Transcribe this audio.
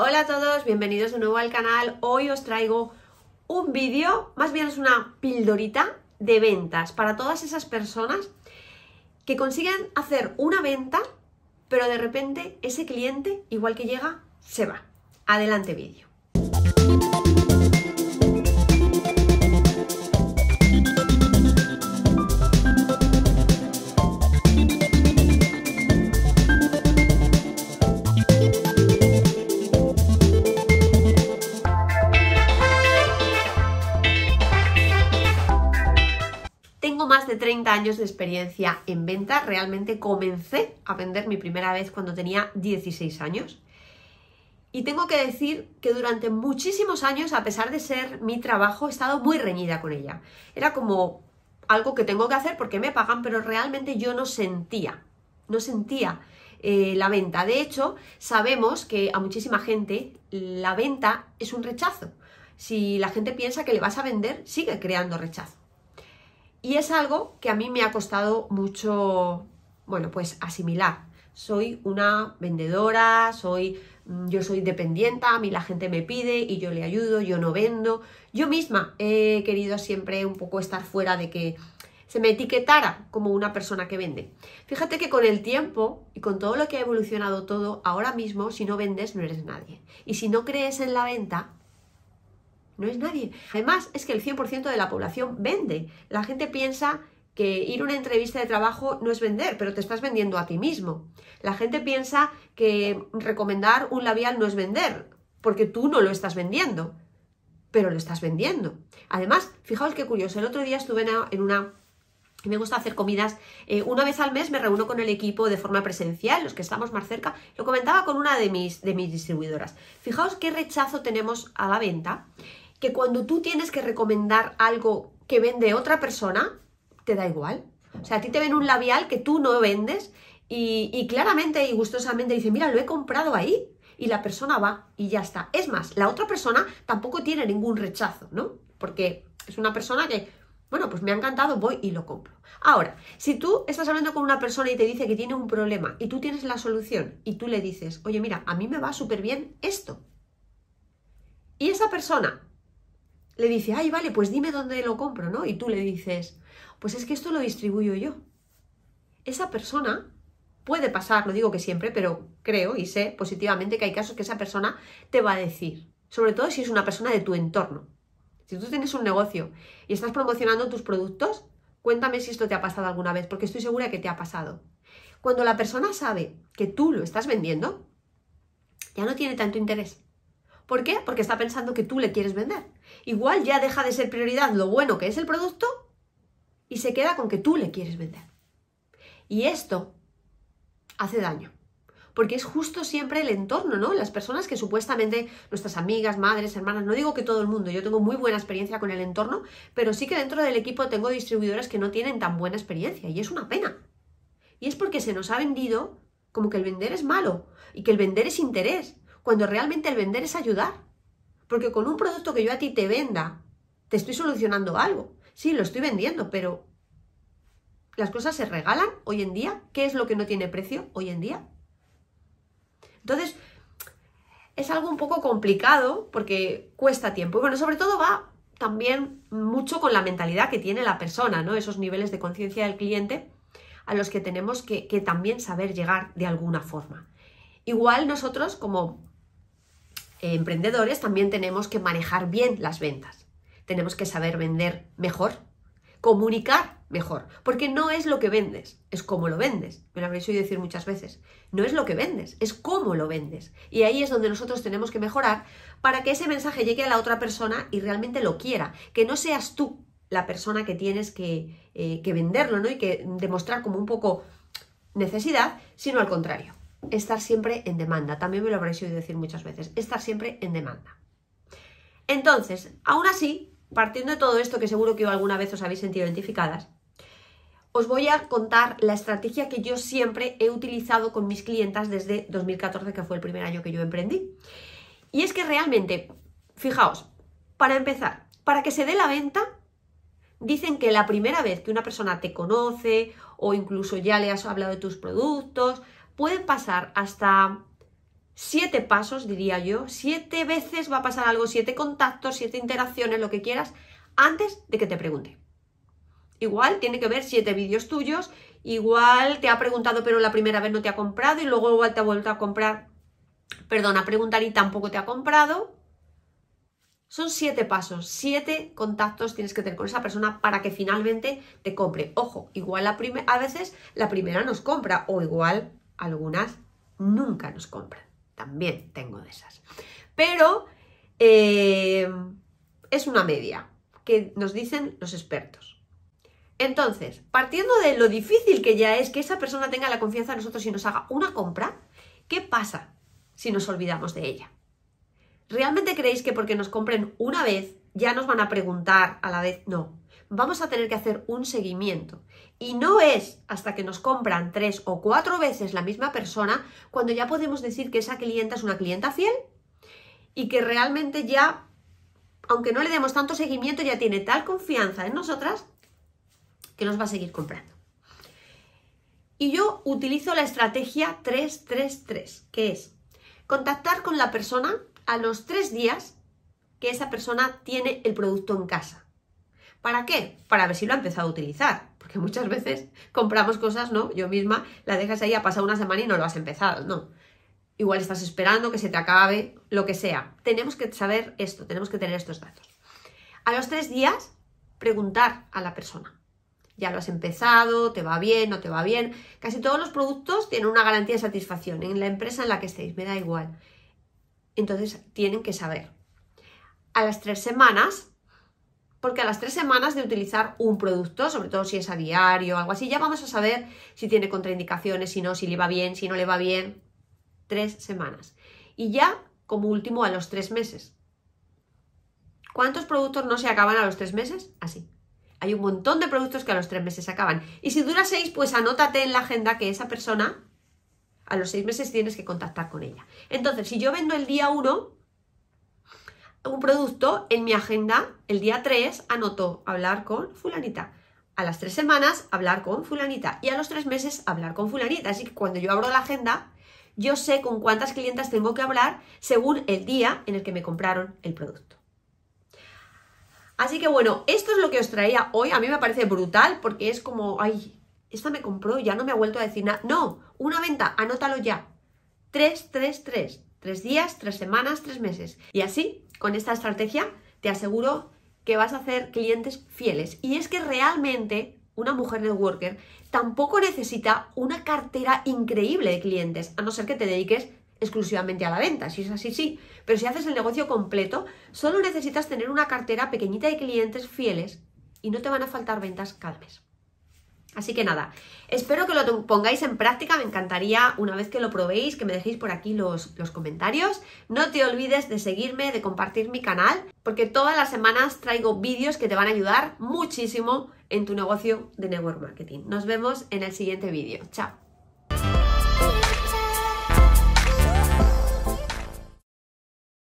Hola a todos, bienvenidos de nuevo al canal. Hoy os traigo un vídeo, más bien es una pildorita de ventas para todas esas personas que consiguen hacer una venta, pero de repente ese cliente, igual que llega, se va. Adelante vídeo. de 30 años de experiencia en venta. Realmente comencé a vender mi primera vez cuando tenía 16 años. Y tengo que decir que durante muchísimos años, a pesar de ser mi trabajo, he estado muy reñida con ella. Era como algo que tengo que hacer porque me pagan, pero realmente yo no sentía, no sentía eh, la venta. De hecho, sabemos que a muchísima gente la venta es un rechazo. Si la gente piensa que le vas a vender, sigue creando rechazo. Y es algo que a mí me ha costado mucho, bueno, pues asimilar. Soy una vendedora, soy, mm, yo soy dependienta, a mí la gente me pide y yo le ayudo, yo no vendo. Yo misma he querido siempre un poco estar fuera de que se me etiquetara como una persona que vende. Fíjate que con el tiempo y con todo lo que ha evolucionado todo, ahora mismo si no vendes no eres nadie. Y si no crees en la venta, no es nadie. Además, es que el 100% de la población vende. La gente piensa que ir a una entrevista de trabajo no es vender, pero te estás vendiendo a ti mismo. La gente piensa que recomendar un labial no es vender, porque tú no lo estás vendiendo, pero lo estás vendiendo. Además, fijaos qué curioso, el otro día estuve en una me gusta hacer comidas. Eh, una vez al mes me reúno con el equipo de forma presencial, los que estamos más cerca. Lo comentaba con una de mis, de mis distribuidoras. Fijaos qué rechazo tenemos a la venta que cuando tú tienes que recomendar algo que vende otra persona, te da igual. O sea, a ti te ven un labial que tú no vendes y, claramente y gustosamente dicen, mira, lo he comprado ahí. Y la persona va y ya está. Es más, la otra persona tampoco tiene ningún rechazo, ¿no? Porque es una persona que, bueno, pues me ha encantado, voy y lo compro. Ahora, si tú estás hablando con una persona y te dice que tiene un problema y tú tienes la solución y tú le dices, oye, mira, a mí me va súper bien esto. Y esa persona le dice, ay, vale, pues dime dónde lo compro, ¿no? Y tú le dices, pues es que esto lo distribuyo yo. Esa persona puede pasar, lo digo que siempre, pero creo y sé positivamente que hay casos que esa persona te va a decir, sobre todo si es una persona de tu entorno. Si tú tienes un negocio y estás promocionando tus productos, cuéntame si esto te ha pasado alguna vez, porque estoy segura que te ha pasado. Cuando la persona sabe que tú lo estás vendiendo, ya no tiene tanto interés. ¿Por qué? Porque está pensando que tú le quieres vender. Igual ya deja de ser prioridad lo bueno que es el producto y se queda con que tú le quieres vender. Y esto hace daño. Porque es justo siempre el entorno, ¿no? Las personas que supuestamente, nuestras amigas, madres, hermanas, no digo que todo el mundo, yo tengo muy buena experiencia con el entorno, pero sí que dentro del equipo tengo distribuidores que no tienen tan buena experiencia y es una pena. Y es porque se nos ha vendido como que el vender es malo y que el vender es interés cuando realmente el vender es ayudar. Porque con un producto que yo a ti te venda, te estoy solucionando algo. Sí, lo estoy vendiendo, pero las cosas se regalan hoy en día. ¿Qué es lo que no tiene precio hoy en día? Entonces, es algo un poco complicado porque cuesta tiempo. Y bueno, sobre todo va también mucho con la mentalidad que tiene la persona, ¿no? Esos niveles de conciencia del cliente a los que tenemos que, que, también saber llegar de alguna forma. Igual nosotros como eh, emprendedores también tenemos que manejar bien las ventas. Tenemos que saber vender mejor, comunicar mejor, porque no es lo que vendes, es cómo lo vendes. Me lo habréis oído decir muchas veces. No es lo que vendes, es cómo lo vendes. Y ahí es donde nosotros tenemos que mejorar para que ese mensaje llegue a la otra persona y realmente lo quiera. Que no seas tú la persona que tienes que, eh, que venderlo, ¿no? Y que demostrar como un poco necesidad, sino al contrario estar siempre en demanda. También me lo habréis oído decir muchas veces, estar siempre en demanda. Entonces, aún así, partiendo de todo esto que seguro que alguna vez os habéis sentido identificadas, os voy a contar la estrategia que yo siempre he utilizado con mis clientas desde 2014, que fue el primer año que yo emprendí. Y es que realmente, fijaos, para empezar, para que se dé la venta, dicen que la primera vez que una persona te conoce o incluso ya le has hablado de tus productos, Pueden pasar hasta siete pasos, diría yo, siete veces va a pasar algo, siete contactos, siete interacciones, lo que quieras, antes de que te pregunte. Igual tiene que ver siete vídeos tuyos, igual te ha preguntado pero la primera vez no te ha comprado y luego igual te ha vuelto a comprar, perdón, a preguntar y tampoco te ha comprado. Son siete pasos, siete contactos tienes que tener con esa persona para que finalmente te compre. Ojo, igual a veces la primera nos compra o igual algunas nunca nos compran. También tengo de esas. Pero eh, es una media que nos dicen los expertos. Entonces, partiendo de lo difícil que ya es que esa persona tenga la confianza en nosotros y nos haga una compra, ¿qué pasa si nos olvidamos de ella? ¿Realmente creéis que porque nos compren una vez ya nos van a preguntar a la vez? No, vamos a tener que hacer un seguimiento. Y no es hasta que nos compran tres o cuatro veces la misma persona cuando ya podemos decir que esa clienta es una clienta fiel y que realmente ya, aunque no le demos tanto seguimiento, ya tiene tal confianza en nosotras que nos va a seguir comprando. Y yo utilizo la estrategia 333, que es contactar con la persona a los tres días que esa persona tiene el producto en casa. ¿Para qué? Para ver si lo ha empezado a utilizar. Porque muchas veces compramos cosas, ¿no? Yo misma la dejas ahí, ha pasado una semana y no lo has empezado, ¿no? Igual estás esperando que se te acabe, lo que sea. Tenemos que saber esto, tenemos que tener estos datos. A los tres días, preguntar a la persona. Ya lo has empezado, te va bien, no te va bien. Casi todos los productos tienen una garantía de satisfacción en la empresa en la que estéis, me da igual. Entonces tienen que saber. A las tres semanas porque a las tres semanas de utilizar un producto, sobre todo si es a diario o algo así, ya vamos a saber si tiene contraindicaciones, si no, si le va bien, si no le va bien. Tres semanas. Y ya, como último, a los tres meses. ¿Cuántos productos no se acaban a los tres meses? Así. Hay un montón de productos que a los tres meses se acaban. Y si dura seis, pues anótate en la agenda que esa persona a los seis meses tienes que contactar con ella. Entonces, si yo vendo el día uno, un producto, en mi agenda, el día 3, anoto hablar con fulanita. A las tres semanas, hablar con fulanita. Y a los tres meses, hablar con fulanita. Así que cuando yo abro la agenda, yo sé con cuántas clientas tengo que hablar según el día en el que me compraron el producto. Así que bueno, esto es lo que os traía hoy. A mí me parece brutal porque es como, ay, esta me compró, ya no me ha vuelto a decir nada. No, una venta, anótalo ya. 333 Tres días, tres semanas, tres meses. Y así, con esta estrategia, te aseguro que vas a hacer clientes fieles. Y es que realmente una mujer networker tampoco necesita una cartera increíble de clientes, a no ser que te dediques exclusivamente a la venta. Si es así, sí. Pero si haces el negocio completo, solo necesitas tener una cartera pequeñita de clientes fieles y no te van a faltar ventas cada mes. Así que nada, espero que lo pongáis en práctica, me encantaría una vez que lo probéis, que me dejéis por aquí los, los comentarios. No te olvides de seguirme, de compartir mi canal, porque todas las semanas traigo vídeos que te van a ayudar muchísimo en tu negocio de network marketing. Nos vemos en el siguiente vídeo. Chao.